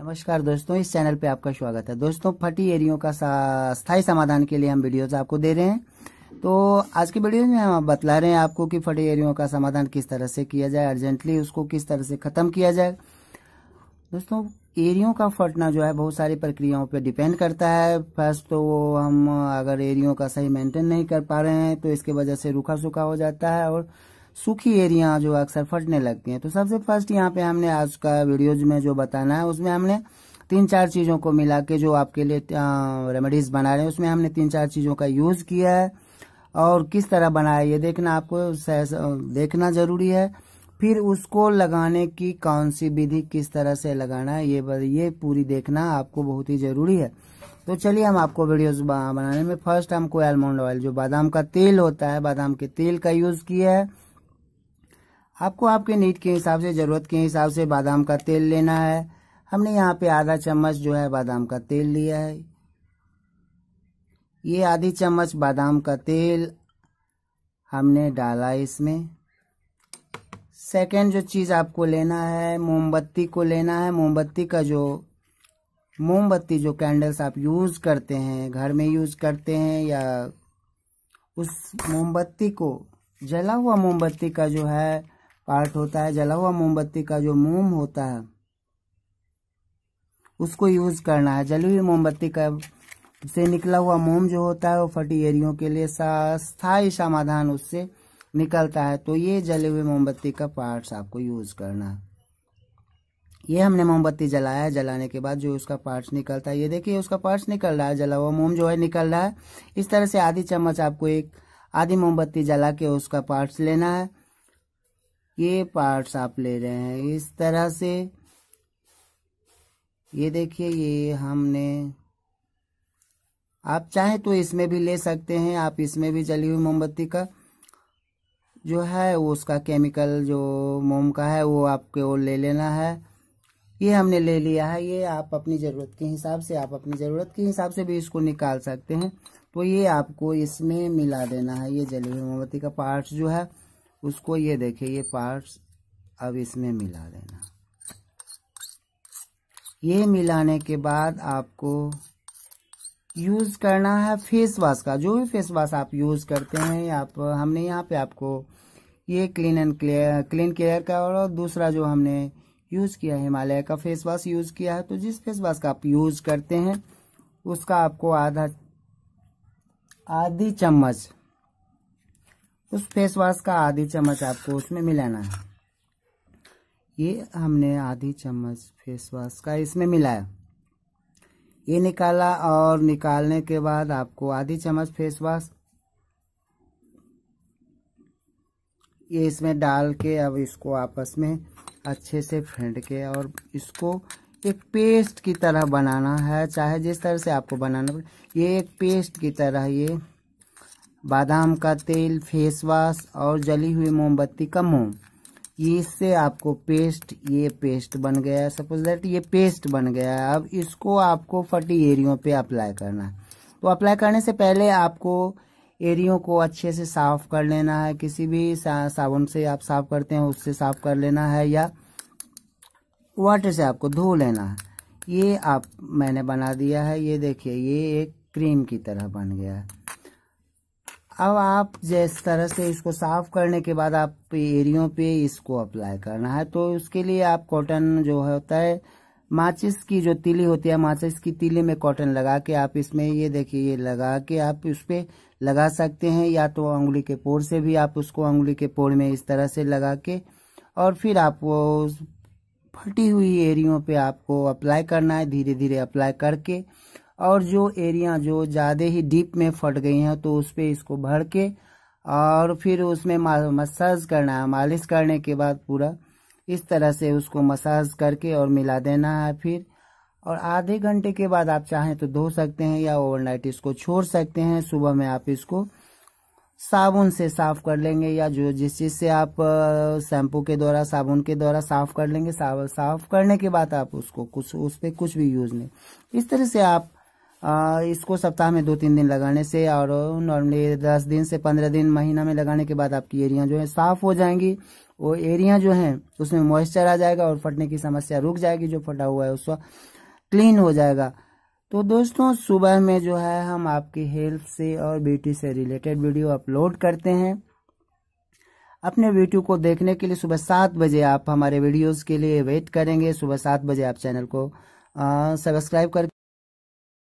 नमस्कार दोस्तों इस चैनल पे आपका स्वागत है दोस्तों फटी एरियो का स्थायी समाधान के लिए हम वीडियोज आपको दे रहे हैं तो आज की वीडियो में हम बतला रहे हैं आपको कि फटी एरियो का समाधान किस तरह से किया जाए अर्जेंटली उसको किस तरह से खत्म किया जाए दोस्तों एरियो का फटना जो है बहुत सारी प्रक्रियाओं पर डिपेंड करता है फर्स्ट तो हम अगर एरियो का सही मेंटेन नहीं कर पा रहे हैं तो इसके वजह से रूखा सूखा हो जाता है और सूखी एरिया जो अक्सर फटने लगती है तो सबसे फर्स्ट यहाँ पे हमने आज का वीडियोज में जो बताना है उसमें हमने तीन चार चीज़ों को मिला के जो आपके लिए रेमेडीज बना रहे हैं उसमें हमने तीन चार चीज़ों का यूज किया है और किस तरह बनाया ये देखना आपको देखना जरूरी है फिर उसको लगाने की कौन सी विधि किस तरह से लगाना है ये ये पूरी देखना आपको बहुत ही जरूरी है तो चलिए हम आपको वीडियोस बनाने में फर्स्ट हमको एलमंड ऑयल जो बादाम का तेल होता है बादाम के तेल का यूज किया है आपको आपके नीट के हिसाब से ज़रूरत के हिसाब से बादाम का तेल लेना है हमने यहाँ पे आधा चम्मच जो है बादाम का तेल लिया है ये आधी चम्मच बादाम का तेल हमने डाला इसमें सेकंड जो चीज़ आपको लेना है मोमबत्ती को लेना है मोमबत्ती का जो मोमबत्ती जो कैंडल्स आप यूज़ करते हैं घर में यूज़ करते हैं या उस मोमबत्ती को जला हुआ मोमबत्ती का जो है पार्ट होता है जला हुआ मोमबत्ती का जो मोम होता है उसको यूज करना है जली हुई मोमबत्ती का से निकला हुआ मोम जो होता है वो फटी एरियों के लिए स्थायी समाधान उससे निकलता है तो ये जले हुए मोमबत्ती का पार्ट्स आपको यूज करना है ये हमने मोमबत्ती जलाया जलाने के बाद जो उसका पार्ट्स निकलता है ये देखिए उसका पार्ट्स निकल रहा है जला हुआ मोम जो है निकल रहा है इस तरह से आधी चम्मच आपको एक आधी मोमबत्ती जला के उसका पार्ट्स लेना है ये पार्ट्स आप ले रहे हैं इस तरह से ये देखिए ये हमने आप चाहे तो इसमें भी ले सकते हैं आप इसमें भी जली हुई मोमबत्ती का जो है वो उसका केमिकल जो मोम का है वो आपके वो ले लेना है ये हमने ले लिया है ये आप अपनी ज़रूरत के हिसाब से आप अपनी ज़रूरत के हिसाब से भी इसको निकाल सकते हैं तो ये आपको इसमें मिला देना है ये जली हुई मोमबत्ती का पार्ट्स जो है उसको ये देखे ये पार्ट्स अब इसमें मिला देना ये मिलाने के बाद आपको यूज़ करना है फेस वाश का जो भी फेस वाश आप यूज़ करते हैं आप हमने यहाँ पे आपको ये clean and clear clean care का और दूसरा जो हमने यूज़ किया हिमालय का फेस वाश यूज़ किया है तो जिस फेस वाश का आप यूज़ करते हैं उसका आपको आधा आधी चम्मच उस तो फेस वॉश का आधी चम्मच आपको उसमें मिलाना है ये हमने आधी चम्मच फेस वॉश का इसमें मिलाया ये निकाला और निकालने के बाद आपको आधी चम्मच फेस वॉश ये इसमें डाल के अब इसको आपस में अच्छे से फेंट के और इसको एक पेस्ट की तरह बनाना है चाहे जिस तरह से आपको बनाना ये एक पेस्ट की तरह ये बादाम का तेल फेस वाश और जली हुई मोमबत्ती का मोम ये इससे आपको पेस्ट ये पेस्ट बन गया सपोज दैट ये पेस्ट बन गया अब इसको आपको फटी एरियों पे अप्लाई करना है तो अप्लाई करने से पहले आपको एरियों को अच्छे से साफ कर लेना है किसी भी साबुन से आप साफ करते हैं उससे साफ कर लेना है या वाटर से आपको धो लेना है ये आप मैंने बना दिया है ये देखिए ये एक क्रीम की तरह बन गया है अब आप जिस तरह से इसको साफ करने के बाद आप एरियो पे इसको अप्लाई करना है तो उसके लिए आप कॉटन जो होता है माचिस की जो तिली होती है माचिस की तिली में कॉटन लगा के आप इसमें ये देखिए ये लगा के आप उस पर लगा सकते हैं या तो उंगली के पोर से भी आप उसको उंगली के पोर में इस तरह से लगा के और फिर आप वो फटी हुई एरियो पे आपको अप्लाई करना है धीरे धीरे अप्लाई करके और जो एरिया जो ज़्यादा ही डीप में फट गई हैं तो उस पर इसको भर के और फिर उसमें मसाज करना है मालिश करने के बाद पूरा इस तरह से उसको मसाज करके और मिला देना है फिर और आधे घंटे के बाद आप चाहें तो धो सकते हैं या ओवरनाइट इसको छोड़ सकते हैं सुबह में आप इसको साबुन से साफ कर लेंगे या जो जिस चीज़ से आप शैम्पू के द्वारा साबुन के द्वारा साफ कर लेंगे साफ करने के बाद आप उसको कुछ उस पर कुछ भी यूज नहीं इस तरह से आप इसको सप्ताह में दो तीन दिन लगाने से और नॉर्मली दस दिन से पंद्रह दिन महीना में लगाने के बाद आपकी एरिया जो है साफ हो जाएंगी वो एरिया जो है उसमें मॉइस्चर आ जाएगा और फटने की समस्या रुक जाएगी जो फटा हुआ है उसका क्लीन हो जाएगा तो दोस्तों सुबह में जो है हम आपकी हेल्थ से और ब्यूटी से रिलेटेड वीडियो अपलोड करते हैं अपने वीडियो को देखने के लिए सुबह सात बजे आप हमारे वीडियोस के लिए वेट करेंगे सुबह सात बजे आप चैनल को सब्सक्राइब कर